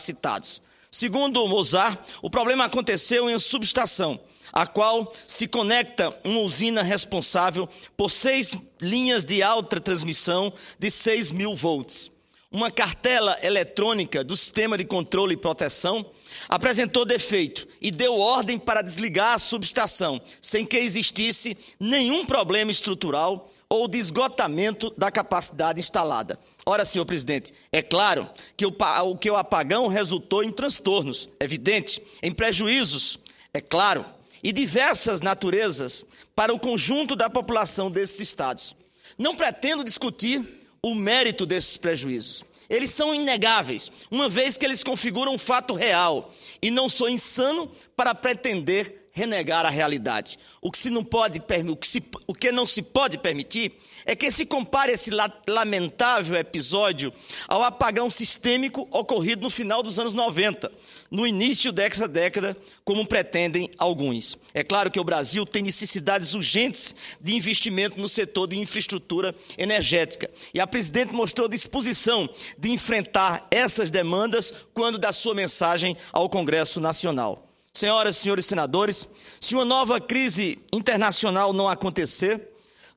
citados. Segundo Mozart, o problema aconteceu em subestação, a qual se conecta uma usina responsável por seis linhas de alta transmissão de 6 mil volts uma cartela eletrônica do sistema de controle e proteção apresentou defeito e deu ordem para desligar a subestação, sem que existisse nenhum problema estrutural ou de esgotamento da capacidade instalada. Ora, senhor presidente, é claro que o, que o apagão resultou em transtornos, evidente, em prejuízos, é claro, e diversas naturezas para o conjunto da população desses estados. Não pretendo discutir o mérito desses prejuízos. Eles são inegáveis, uma vez que eles configuram um fato real, e não sou insano para pretender renegar a realidade. O que, se não pode, o que, se, o que não se pode permitir é que se compare esse lamentável episódio ao apagão sistêmico ocorrido no final dos anos 90, no início dessa década, como pretendem alguns. É claro que o Brasil tem necessidades urgentes de investimento no setor de infraestrutura energética. E a presidente mostrou disposição de enfrentar essas demandas quando da sua mensagem ao Congresso Nacional. Senhoras e senhores senadores, se uma nova crise internacional não acontecer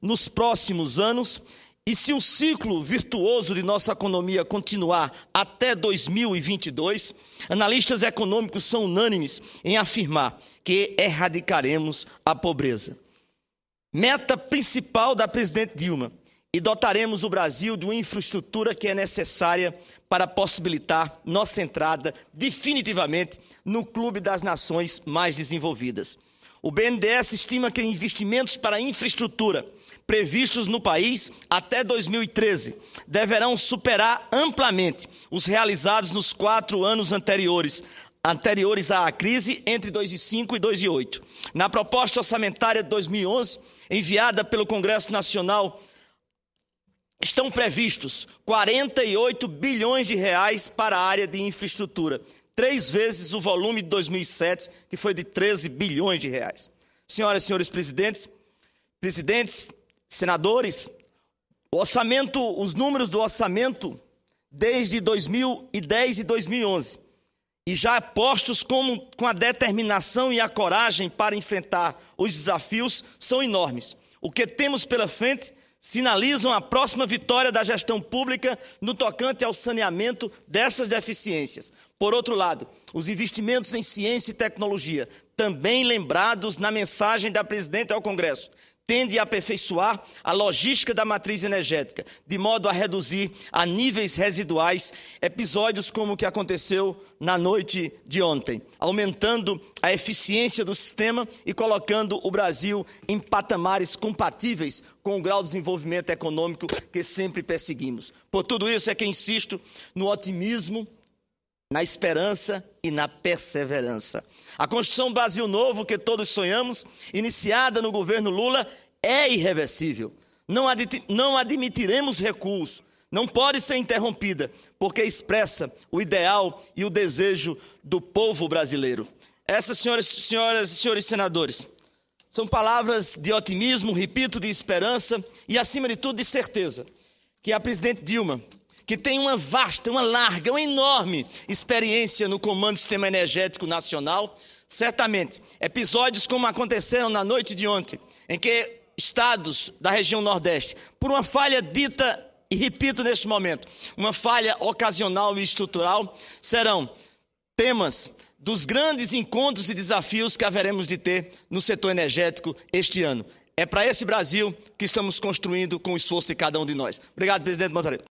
nos próximos anos e se o ciclo virtuoso de nossa economia continuar até 2022, analistas econômicos são unânimes em afirmar que erradicaremos a pobreza. Meta principal da presidente Dilma e dotaremos o Brasil de uma infraestrutura que é necessária para possibilitar nossa entrada definitivamente no clube das nações mais desenvolvidas. O BNDES estima que investimentos para infraestrutura previstos no país até 2013 deverão superar amplamente os realizados nos quatro anos anteriores, anteriores à crise entre 2005 e 2008. Na proposta orçamentária de 2011, enviada pelo Congresso Nacional estão previstos 48 bilhões de reais para a área de infraestrutura, três vezes o volume de 2007, que foi de 13 bilhões de reais. Senhoras e senhores presidentes, presidentes, senadores, o orçamento, os números do orçamento desde 2010 e 2011, e já postos como, com a determinação e a coragem para enfrentar os desafios, são enormes. O que temos pela frente sinalizam a próxima vitória da gestão pública no tocante ao saneamento dessas deficiências. Por outro lado, os investimentos em ciência e tecnologia, também lembrados na mensagem da presidente ao Congresso, tende a aperfeiçoar a logística da matriz energética, de modo a reduzir a níveis residuais episódios como o que aconteceu na noite de ontem, aumentando a eficiência do sistema e colocando o Brasil em patamares compatíveis com o grau de desenvolvimento econômico que sempre perseguimos. Por tudo isso é que insisto no otimismo na esperança e na perseverança. A construção Brasil Novo que todos sonhamos, iniciada no governo Lula, é irreversível. Não, ad não admitiremos recuos. Não pode ser interrompida, porque expressa o ideal e o desejo do povo brasileiro. Essas, senhoras, senhoras e senhores senadores, são palavras de otimismo, repito, de esperança e, acima de tudo, de certeza que a presidente Dilma, que tem uma vasta, uma larga, uma enorme experiência no comando do sistema energético nacional, certamente episódios como aconteceram na noite de ontem, em que estados da região Nordeste, por uma falha dita, e repito neste momento, uma falha ocasional e estrutural, serão temas dos grandes encontros e desafios que haveremos de ter no setor energético este ano. É para esse Brasil que estamos construindo com o esforço de cada um de nós. Obrigado, presidente Mazarello.